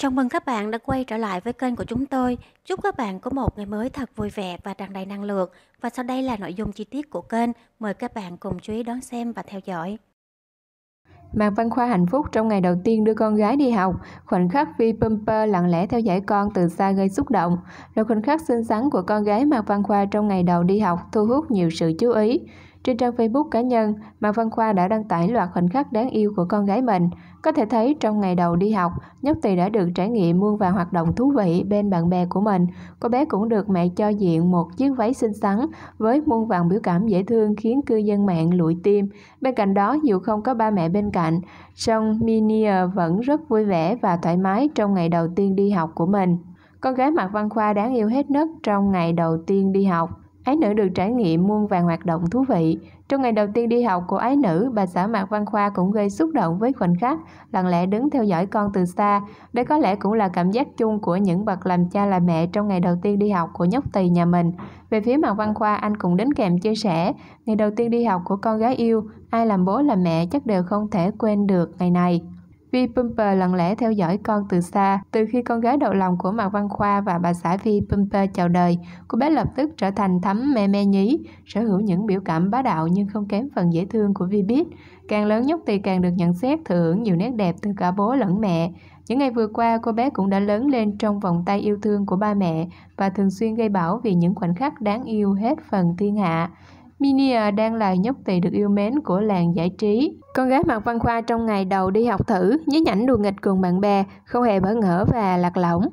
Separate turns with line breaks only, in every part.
Chào mừng các bạn đã quay trở lại với kênh của chúng tôi. Chúc các bạn có một ngày mới thật vui vẻ và tràn đầy năng lượng. Và sau đây là nội dung chi tiết của kênh. Mời các bạn cùng chú ý đón xem và theo dõi. Mạc Văn Khoa hạnh phúc trong ngày đầu tiên đưa con gái đi học. Khoảnh khắc Vi Pumper lặng lẽ theo dõi con từ xa gây xúc động. Là khoảnh khắc xinh xắn của con gái Mạc Văn Khoa trong ngày đầu đi học thu hút nhiều sự chú ý. Trên trang Facebook cá nhân, Mạc Văn Khoa đã đăng tải loạt khoảnh khắc đáng yêu của con gái mình. Có thể thấy trong ngày đầu đi học, Nhất Tỳ đã được trải nghiệm muôn vàn hoạt động thú vị bên bạn bè của mình. Cô bé cũng được mẹ cho diện một chiếc váy xinh xắn với muôn vàn biểu cảm dễ thương khiến cư dân mạng lụi tim. Bên cạnh đó, dù không có ba mẹ bên cạnh, song Minia vẫn rất vui vẻ và thoải mái trong ngày đầu tiên đi học của mình. Con gái Mạc Văn Khoa đáng yêu hết nấc trong ngày đầu tiên đi học. Ái nữ được trải nghiệm muôn vàng hoạt động thú vị. Trong ngày đầu tiên đi học của ái nữ, bà xã Mạc Văn Khoa cũng gây xúc động với khoảnh khắc lặng lẽ đứng theo dõi con từ xa. Đây có lẽ cũng là cảm giác chung của những bậc làm cha làm mẹ trong ngày đầu tiên đi học của nhóc tỳ nhà mình. Về phía Mạc Văn Khoa, anh cũng đến kèm chia sẻ, ngày đầu tiên đi học của con gái yêu, ai làm bố làm mẹ chắc đều không thể quên được ngày này. Vi Pumper lặng lẽ theo dõi con từ xa. Từ khi con gái đầu lòng của Mạc Văn Khoa và bà xã Vi Pumper chào đời, cô bé lập tức trở thành thấm me me nhí, sở hữu những biểu cảm bá đạo nhưng không kém phần dễ thương của Vi biết. Càng lớn nhóc thì càng được nhận xét thừa hưởng nhiều nét đẹp từ cả bố lẫn mẹ. Những ngày vừa qua, cô bé cũng đã lớn lên trong vòng tay yêu thương của ba mẹ và thường xuyên gây bảo vì những khoảnh khắc đáng yêu hết phần thiên hạ. Minia đang là nhóc tỳ được yêu mến của làng giải trí. Con gái Mạc Văn Khoa trong ngày đầu đi học thử, nhí nhảnh đùa nghịch cùng bạn bè, không hề bỡ ngỡ và lạc lõng.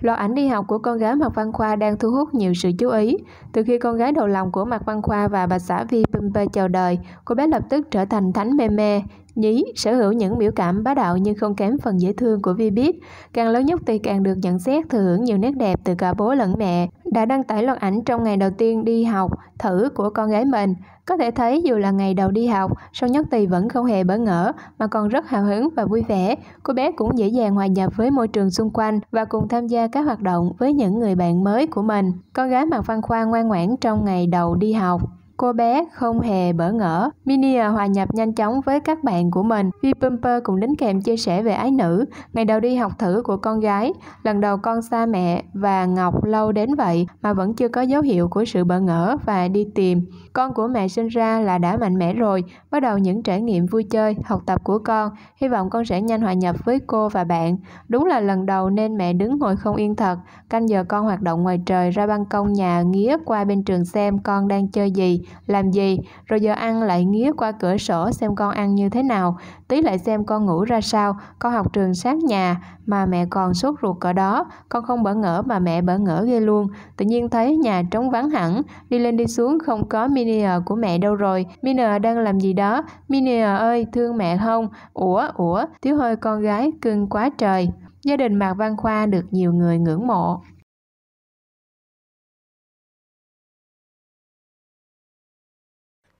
Lò ảnh đi học của con gái Mạc Văn Khoa đang thu hút nhiều sự chú ý. Từ khi con gái đầu lòng của Mạc Văn Khoa và bà xã Vi Pimpe chào đời, cô bé lập tức trở thành thánh mê mê, nhí, sở hữu những biểu cảm bá đạo nhưng không kém phần dễ thương của Vi biết. Càng lớn nhóc thì càng được nhận xét thừa hưởng nhiều nét đẹp từ cả bố lẫn mẹ đã đăng tải loạt ảnh trong ngày đầu tiên đi học thử của con gái mình. Có thể thấy dù là ngày đầu đi học, song Nhất Tì vẫn không hề bỡ ngỡ mà còn rất hào hứng và vui vẻ. Cô bé cũng dễ dàng hòa nhập với môi trường xung quanh và cùng tham gia các hoạt động với những người bạn mới của mình. Con gái mặc Văn Khoa ngoan ngoãn trong ngày đầu đi học. Cô bé không hề bỡ ngỡ. Minia à, hòa nhập nhanh chóng với các bạn của mình. Vi Pumper cũng đính kèm chia sẻ về ái nữ, ngày đầu đi học thử của con gái. Lần đầu con xa mẹ và Ngọc lâu đến vậy mà vẫn chưa có dấu hiệu của sự bỡ ngỡ và đi tìm. Con của mẹ sinh ra là đã mạnh mẽ rồi, bắt đầu những trải nghiệm vui chơi, học tập của con. Hy vọng con sẽ nhanh hòa nhập với cô và bạn. Đúng là lần đầu nên mẹ đứng ngồi không yên thật. Canh giờ con hoạt động ngoài trời ra ban công nhà nghía qua bên trường xem con đang chơi gì làm gì, rồi giờ ăn lại nghía qua cửa sổ xem con ăn như thế nào, tí lại xem con ngủ ra sao, con học trường sát nhà mà mẹ còn sốt ruột cỡ đó, con không bỡ ngỡ mà mẹ bỡ ngỡ ghê luôn. Tự nhiên thấy nhà trống vắng hẳn, đi lên đi xuống không có Minia của mẹ đâu rồi, Minia đang làm gì đó, Minia ơi thương mẹ không, ủa ủa, thiếu hơi con gái cưng quá trời. Gia đình Mạc Văn Khoa được nhiều người ngưỡng mộ.